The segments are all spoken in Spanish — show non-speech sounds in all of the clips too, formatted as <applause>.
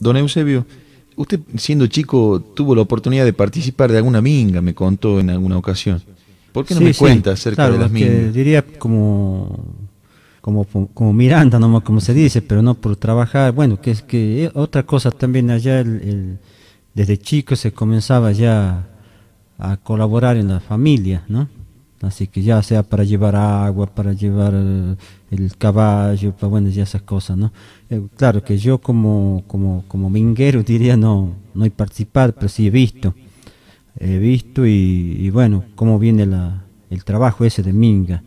Don Eusebio, usted siendo chico tuvo la oportunidad de participar de alguna minga, me contó en alguna ocasión. ¿Por qué no me cuenta acerca de las mingas? Diría como, como, como Miranda, nomás como se dice, pero no por trabajar. Bueno, que es que eh, otra cosa también allá, desde chico se comenzaba ya a colaborar en la familia, ¿no? Así que ya sea para llevar agua, para llevar el, caballo, para bueno, esas cosas, ¿no? Eh, claro que yo como, como, como minguero <laughs> diría no, no he participado, pero sí he visto. He visto y, bueno, cómo viene el trabajo ese de minga.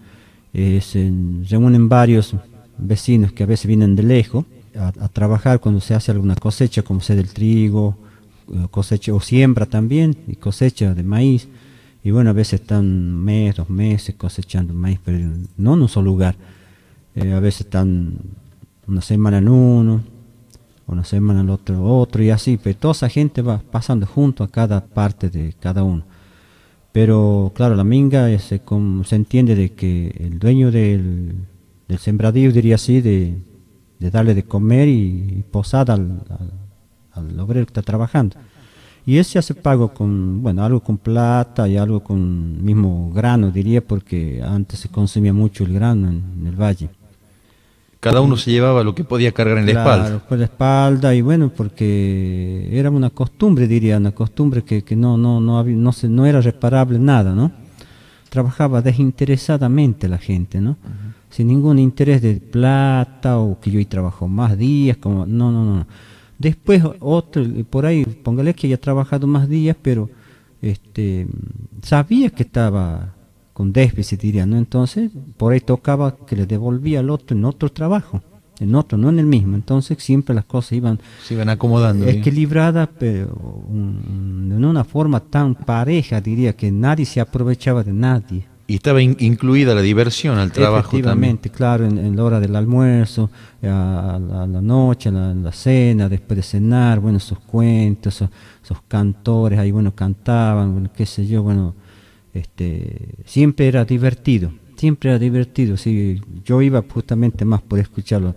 se reúnen varios vecinos que a veces vienen de lejos a, a trabajar cuando se hace alguna cosecha, como sea del trigo, eh, cosecha o siembra también, y cosecha de maíz y bueno, a veces están mes, dos meses cosechando maíz, pero no en un solo lugar. Eh, a veces están una semana en uno, una semana en otro, otro y así. Pero toda esa gente va pasando junto a cada parte de cada uno. Pero claro, la minga eh, se, entiende de que el dueño del, del sembradío, diría así, de, de darle de comer y, posada al, al, obrero que está trabajando. Y ese ya se pagó con, bueno, algo con plata y algo con mismo grano, diría, porque antes se consumía mucho el grano en, el valle. Cada uno se llevaba lo que podía cargar en la espalda. Por la espalda y bueno, porque era una costumbre, diría, una costumbre que, no, no, no, no, no era reparable nada, ¿no? Trabajaba desinteresadamente la gente, ¿no? Sin ningún interés de plata o que yo y trabajo más días, como, no, no. no. Después otro, por ahí, póngale que haya trabajado más días, pero este, sabía que estaba con déficit, diría, ¿no? Entonces, por ahí tocaba que le devolvía al otro en otro trabajo, en otro, no en el mismo. Entonces, siempre las cosas iban, Se iban acomodando. Equilibradas, pero en una forma tan pareja, diría, que nadie se aprovechaba de nadie. Y estaba incluida la diversión al trabajo Efectivamente, claro, en, la hora del almuerzo, eh, a, la, noche, a la, cena, después de cenar, bueno, sus cuentos, sus cantores, ahí bueno, cantaban, qué sé yo, bueno, este, siempre era divertido, siempre era divertido, sí, yo iba justamente más por escucharlo,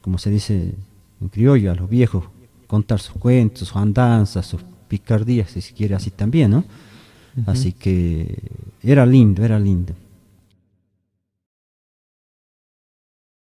como se dice en criollo, a los viejos, contar sus cuentos, sus andanzas, sus picardías, si quiere así también, ¿no? Así que era lindo, era lindo.